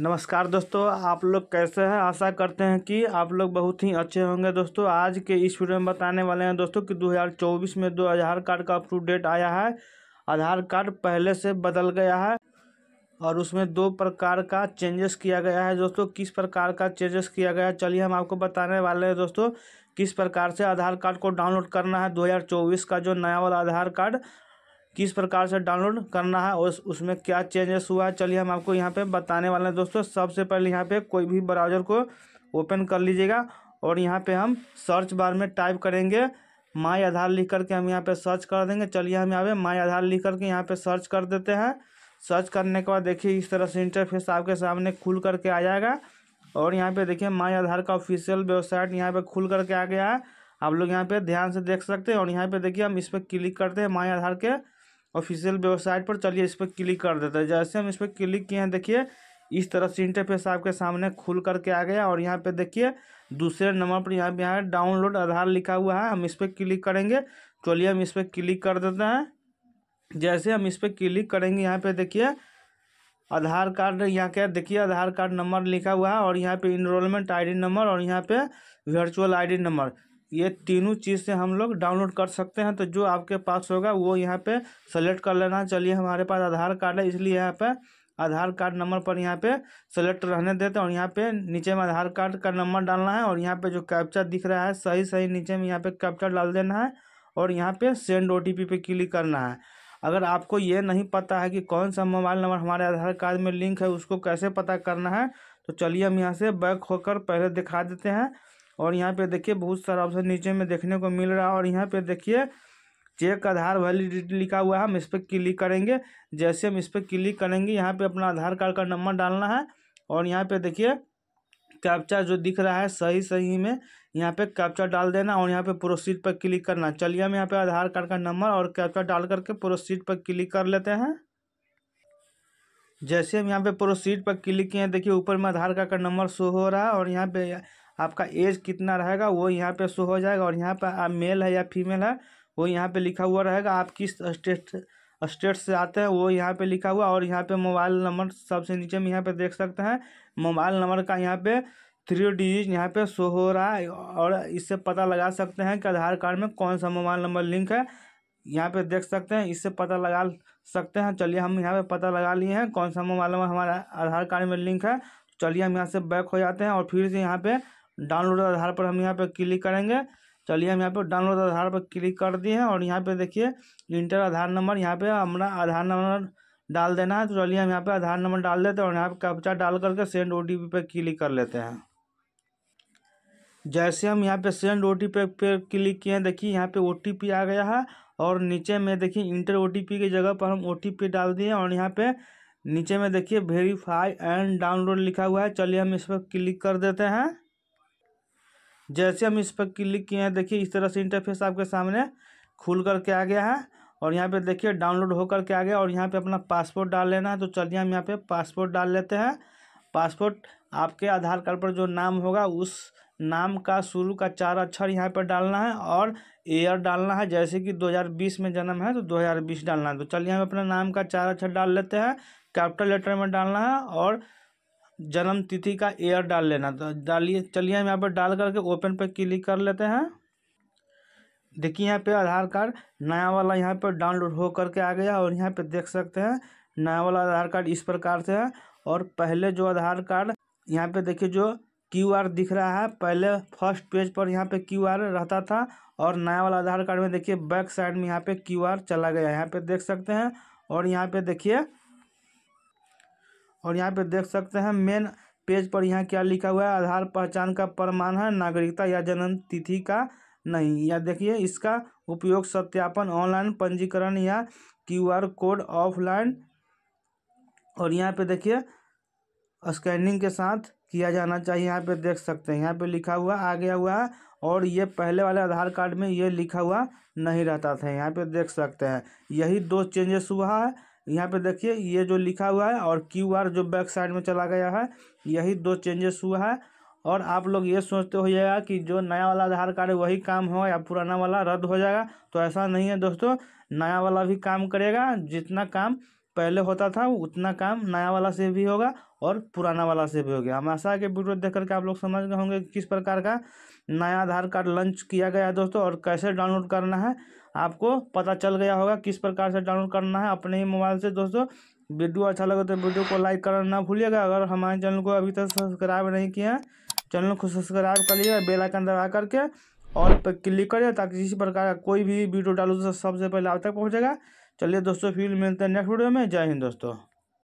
नमस्कार दोस्तों आप लोग कैसे हैं आशा करते हैं कि आप लोग बहुत ही अच्छे होंगे दोस्तों आज के इस वीडियो में बताने वाले हैं दोस्तों कि 2024 में दो आधार कार्ड का अपटू डेट आया है आधार कार्ड पहले से बदल गया है और उसमें दो प्रकार का चेंजेस किया गया है दोस्तों किस प्रकार का चेंजेस किया गया है चलिए हम आपको बताने वाले हैं दोस्तों किस प्रकार से आधार कार्ड को डाउनलोड करना है दो का जो नया वाला आधार कार्ड किस प्रकार से डाउनलोड करना है और उसमें क्या चेंजेस हुआ है चलिए हम आपको यहाँ पे बताने वाले हैं दोस्तों सबसे पहले यहाँ पे कोई भी ब्राउज़र को ओपन कर लीजिएगा और यहाँ पे हम सर्च बार में टाइप करेंगे माई आधार लिख करके हम यहाँ पे सर्च कर देंगे चलिए हम यहाँ पे माई आधार लिख करके यहाँ पे सर्च कर देते हैं सर्च करने के बाद देखिए इस तरह से इंटरफेस आपके सामने खुल करके आ जाएगा और यहाँ पर देखिए माई आधार का ऑफिशियल वेबसाइट यहाँ पर खुल करके आ गया है आप लोग यहाँ पर ध्यान से देख सकते हैं और यहाँ पर देखिए हम इस पर क्लिक करते हैं माई आधार के ऑफिशियल वेबसाइट पर चलिए इस पर क्लिक कर देते हैं जैसे हम इस पर क्लिक किए हैं देखिए इस तरह से इंटरफेस आपके सामने खुल करके आ गया और यहाँ पे देखिए दूसरे नंबर पर यहाँ पर यहाँ डाउनलोड आधार लिखा हुआ है हम इस पर क्लिक करेंगे चलिए हम इस पर क्लिक कर देते हैं जैसे हम इस पर क्लिक करेंगे यहाँ पे देखिए आधार कार्ड यहाँ क्या देखिए आधार कार्ड नंबर लिखा हुआ है और यहाँ पे इनरोलमेंट आईडी नंबर और यहाँ पे वर्चुअल आईडी नंबर ये तीनों चीज़ से हम लोग डाउनलोड कर सकते हैं तो जो आपके पास होगा वो यहाँ पे सेलेक्ट कर लेना चलिए हमारे पास आधार कार्ड है इसलिए यहाँ पे आधार कार्ड नंबर पर यहाँ पे सेलेक्ट रहने देते हैं और यहाँ पे नीचे में आधार कार्ड का नंबर डालना है और यहाँ पे जो कैप्चा दिख रहा है सही सही नीचे में यहाँ पे कैप्चा डाल देना है और यहाँ पर सेंड ओ पे क्लिक करना है अगर आपको ये नहीं पता है कि कौन सा मोबाइल नंबर हमारे आधार कार्ड में लिंक है उसको कैसे पता करना है तो चलिए हम यहाँ से बैक होकर पहले दिखा देते हैं और यहाँ पे देखिए बहुत सारा ऑप्शन नीचे में देखने को मिल रहा है और यहाँ पे देखिए चेक आधार वैलिडिटी लिखा हुआ है हम इस पर क्लिक करेंगे जैसे हम इस पर क्लिक करेंगे यहाँ पे अपना आधार कार्ड का नंबर डालना है और यहाँ पे देखिए कैप्चा जो दिख रहा है सही सही में यहाँ पे कैप्चा डाल देना और यहाँ पे प्रोसीड पर क्लिक करना चलिए हम यहाँ पे आधार कार्ड का नंबर और कैप्चा डाल करके प्रोसीड पर क्लिक कर लेते हैं जैसे हम यहाँ पे प्रोसीड पर क्लिक किए हैं देखिए ऊपर में आधार कार्ड का नंबर शो हो रहा है और यहाँ पे आपका एज कितना रहेगा वो यहाँ पे शो हो जाएगा और यहाँ पर आप मेल है या फीमेल है वो यहाँ पे लिखा हुआ रहेगा आप किस स्टेट स्टेट से आते हैं वो यहाँ पे लिखा हुआ और यहाँ पे मोबाइल नंबर सबसे नीचे में यहाँ पे देख सकते हैं मोबाइल नंबर का यहाँ पे थ्री डिजिट यहाँ पे शो हो रहा है और इससे पता लगा सकते हैं कि आधार कार्ड में कौन सा मोबाइल नंबर लिंक है यहाँ पे देख सकते हैं इससे पता लगा सकते हैं चलिए हम यहाँ पे पता लगा लिए हैं कौन सा मोबाइल नंबर हमारा आधार कार्ड में लिंक है चलिए हम यहाँ से बैक हो जाते हैं और फिर से यहाँ पे डाउनलोड आधार पर हम यहाँ पर क्लिक करेंगे चलिए हम यहाँ पर डाउनलोड आधार पर क्लिक कर दिए हैं और यहाँ पर देखिए इंटर आधार नंबर यहाँ पर हमारा आधार नंबर डाल देना है तो चलिए हम यहाँ पर आधार नंबर डाल देते हैं और यहाँ पर कैप्चा डाल करके सेंड ओ टी पर क्लिक कर लेते हैं जैसे हम यहाँ पे सेंड ओ टी पे क्लिक किए हैं देखिए यहाँ पे ओ टी पी आ गया है और नीचे में देखिए इंटर ओ टी पी की जगह पर हम ओ टी पी डाल दिए और यहाँ पे नीचे में देखिए वेरीफाई एंड डाउनलोड लिखा हुआ है चलिए हम इस पर क्लिक कर देते हैं जैसे हम इस पर क्लिक किए हैं देखिए इस तरह से इंटरफेस आपके सामने खुल कर के आ गया है और यहाँ पे देखिए डाउनलोड होकर के आ गया और यहाँ पे अपना पासपोर्ट डाल लेना है तो चलिए हम यहाँ पे पासपोर्ट डाल लेते हैं पासपोर्ट आपके आधार कार्ड पर जो नाम होगा उस नाम का शुरू का चार अक्षर यहाँ पर डालना है और एयर डालना है जैसे कि 2020 में जन्म है तो 2020 डालना है तो चलिए हम अपना नाम का चार अक्षर डाल लेते हैं कैपिटल लेटर में डालना है और जन्म तिथि का एयर डाल लेना तो डालिए चलिए हम यहाँ पर डाल करके ओपन पर क्लिक कर लेते हैं देखिए यहाँ पे आधार कार्ड नया वाला यहाँ पर डाउनलोड हो करके आ गया और यहाँ पे देख सकते हैं नया वाला आधार कार्ड इस प्रकार से है और पहले जो आधार कार्ड यहाँ पे देखिए जो क्यू आर दिख रहा है पहले फर्स्ट पेज पर यहाँ पे क्यू आर रहता था और नया वाला आधार कार्ड में देखिए बैक साइड में यहाँ पे क्यू आर चला गया यहाँ पे देख सकते हैं और यहाँ पे देखिए और यहाँ पे देख सकते हैं मेन पेज पर यहाँ क्या लिखा हुआ है आधार पहचान का प्रमाण है नागरिकता या जन्म तिथि का नहीं या देखिए इसका उपयोग सत्यापन ऑनलाइन पंजीकरण या क्यूआर कोड ऑफलाइन और यहाँ पे देखिए स्कैनिंग के साथ किया जाना चाहिए यहाँ पे देख सकते हैं यहाँ पे लिखा हुआ आ गया हुआ है और ये पहले वाले आधार कार्ड में ये लिखा हुआ नहीं रहता था यहाँ पे देख सकते हैं यही दो चेंजेस हुआ है यहाँ पे देखिए ये जो लिखा हुआ है और क्यू आर जो बैक साइड में चला गया है यही दो चेंजेस हुआ है और आप लोग ये सोचते हो जाएगा कि जो नया वाला आधार कार्ड है वही काम हो या पुराना वाला रद्द हो जाएगा तो ऐसा नहीं है दोस्तों नया वाला भी काम करेगा जितना काम पहले होता था उतना काम नया वाला से भी होगा और पुराना वाला से भी हो गया हम आशा के वीडियो देख करके आप लोग समझ गए होंगे किस प्रकार का नया आधार कार्ड लॉन्च किया गया है दोस्तों और कैसे डाउनलोड करना है आपको पता चल गया होगा किस प्रकार से डाउनलोड करना है अपने ही मोबाइल से दोस्तों वीडियो अच्छा लगे तो वीडियो को लाइक करना ना भूलिएगा अगर हमारे चैनल को अभी तक सब्सक्राइब नहीं किया है चैनल को सब्सक्राइब कर लीजिएगा बेलाइकन दबा करके और क्लिक करिए ताकि किसी प्रकार का कोई भी वीडियो डालू तो सबसे पहले आप तक पहुँचेगा चलिए दोस्तों फिर मिलते हैं नेक्स्ट वीडियो में जय हिंद दोस्तों